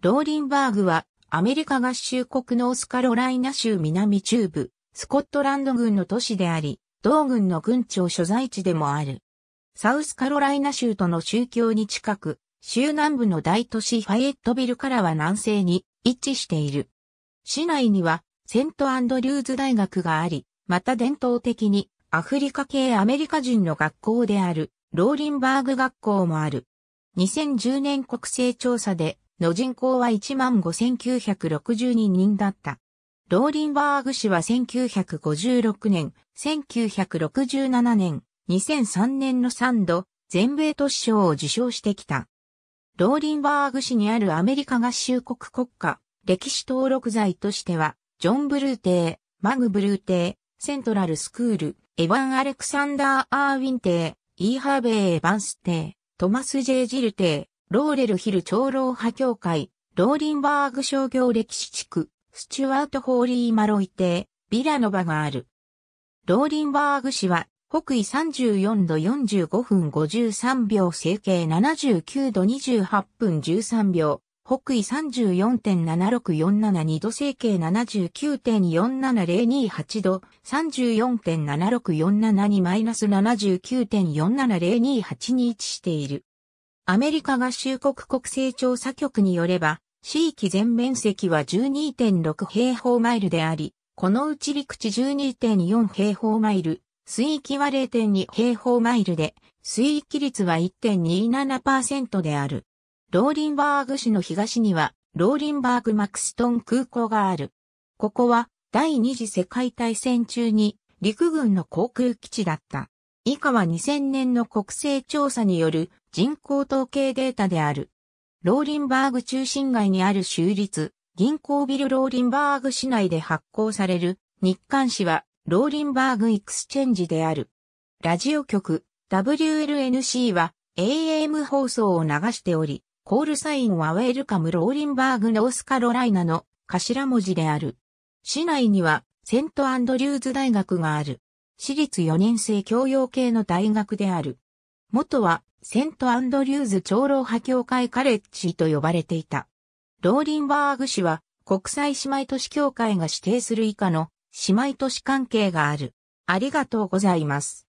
ローリンバーグはアメリカ合衆国ノースカロライナ州南中部、スコットランド軍の都市であり、同軍の軍庁所在地でもある。サウスカロライナ州との宗教に近く、州南部の大都市ファイエットビルからは南西に一致している。市内にはセントアンドリューズ大学があり、また伝統的にアフリカ系アメリカ人の学校であるローリンバーグ学校もある。2010年国勢調査での人口は15,962人だった。ローリンバーグ氏は1956年、1967年、2003年の3度、全米都市賞を受賞してきた。ローリンバーグ氏にあるアメリカ合衆国国家、歴史登録財としては、ジョン・ブルーー、マグ・ブルーー、セントラル・スクール、エヴァン・アレクサンダー・アーウィンー、イーハーベー・エヴァンスー、トマス・ジェイ・ジルー、ローレルヒル長老派協会、ローリンバーグ商業歴史地区、スチュワート・ホーリー・マロイ邸、ビラノバがある。ローリンバーグ市は、北緯34度45分53秒、整形79度28分13秒、北緯34.76472度、整形79.47028度、34.76472-79.47028に位置している。アメリカ合衆国国勢調査局によれば、地域全面積は12.6平方マイルであり、このうち陸地12.4平方マイル、水域は0.2平方マイルで、水域率は1.27%である。ローリンバーグ市の東には、ローリンバーグマクストン空港がある。ここは、第二次世界大戦中に、陸軍の航空基地だった。以下は2000年の国勢調査による人口統計データである。ローリンバーグ中心街にある州立銀行ビルローリンバーグ市内で発行される日刊誌はローリンバーグエクスチェンジである。ラジオ局 WLNC は AM 放送を流しており、コールサインはウェルカムローリンバーグノースカロライナの頭文字である。市内にはセントアンドリューズ大学がある。私立4年生教養系の大学である。元はセントアンドリューズ長老派教会カレッジと呼ばれていた。ローリンバーグ市は国際姉妹都市協会が指定する以下の姉妹都市関係がある。ありがとうございます。